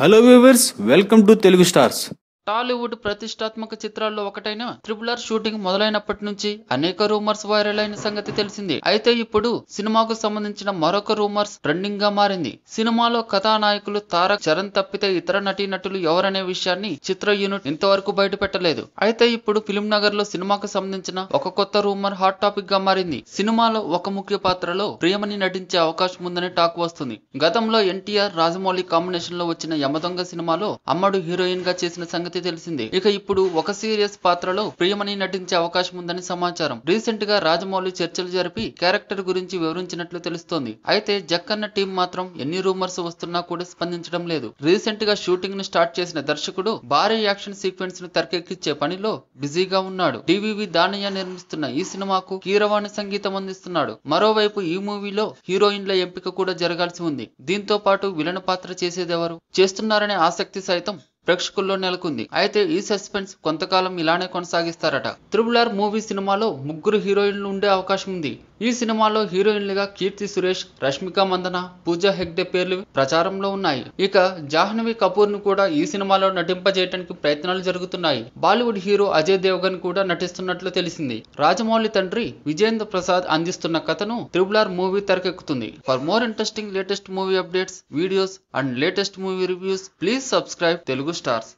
hello viewers welcome to Telugu Stars Tollywood ప్రతిష్టాత్మక చిత్రాల్లో ఒకటైన త్రిబులర్ షూటింగ్ మొదలైనప్పటి నుంచి అనేక రూమర్స్ వైరల్ అయిన సంగతి తెలిసింది అయితే ఇప్పుడు సినిమాకు సంబంధించిన మరొక రూమర్స్ ట్రెండింగ్ గా మారింది సినిమాలో కథానాయకులు తారక్ చరణ్ తప్పితే ఇతర నటీనటులు ఎవరనే విషయాన్ని చిత్ర యూనిట్ ఇంతవరకు బయటపెట్టలేదు అయితే ఇప్పుడు ఫిలిం నగర్ లో సినిమాకు సంబంధించిన ఒక కొత్త రూమర్ హాట్ టాపిక్ గా మారింది సినిమాలో ఒక ముఖ్య పాత్రలో ప్రియమని నటించే అవకాశం ఉందని టాక్ వస్తుంది గతంలో ఎన్టీఆర్ రాజమౌళి కాంబినేషన్ లో వచ్చిన యమదొంగ సినిమాలో అమ్మడు హీరోయిన్ గా చేసిన సంగతి సంగతి తెలిసిందే ఇక ఇప్పుడు ఒక సీరియస్ పాత్రలో ప్రియమణి నటించే అవకాశం ఉందని సమాచారం రీసెంట్ గా రాజమౌళి చర్చలు జరిపి క్యారెక్టర్ గురించి వివరించినట్లు తెలుస్తోంది అయితే జక్కన్న టీం మాత్రం ఎన్ని రూమర్స్ వస్తున్నా కూడా స్పందించడం లేదు రీసెంట్ గా షూటింగ్ ను స్టార్ట్ చేసిన దర్శకుడు భారీ యాక్షన్ సీక్వెన్స్ ను తెరకెక్కించే పనిలో బిజీగా ఉన్నాడు డివివి దానయ్య నిర్మిస్తున్న ఈ సినిమాకు కీరవాణి సంగీతం అందిస్తున్నాడు మరోవైపు ఈ మూవీలో హీరోయిన్ల ఎంపిక కూడా జరగాల్సి ఉంది దీంతో పాటు విలన పాత్ర చేసేదెవరు చేస్తున్నారనే ఆసక్తి సైతం ప్రేక్షకుల్లో నెలకొంది అయితే ఈ సస్పెన్స్ కొంతకాలం ఇలానే కొనసాగిస్తారట త్రిబుల్ ఆర్ మూవీ సినిమాలో ముగ్గురు హీరోయిన్లు ఉండే అవకాశం ఉంది ఈ సినిమాలో హీరోయిన్లుగా కీర్తి సురేష్ రష్మిక మందన పూజా హెగ్డే పేర్లు ప్రచారంలో ఉన్నాయి ఇక జాహ్నవి కపూర్ ను కూడా ఈ సినిమాలో నటింపజేయడానికి ప్రయత్నాలు జరుగుతున్నాయి బాలీవుడ్ హీరో అజయ్ దేవగన్ కూడా నటిస్తున్నట్లు తెలిసింది రాజమౌళి తండ్రి విజేంద్ర ప్రసాద్ అందిస్తున్న కథను త్రిబుల్ మూవీ తెరకెక్కుతుంది for more interesting latest movie updates videos and latest movie reviews please subscribe Telugu stars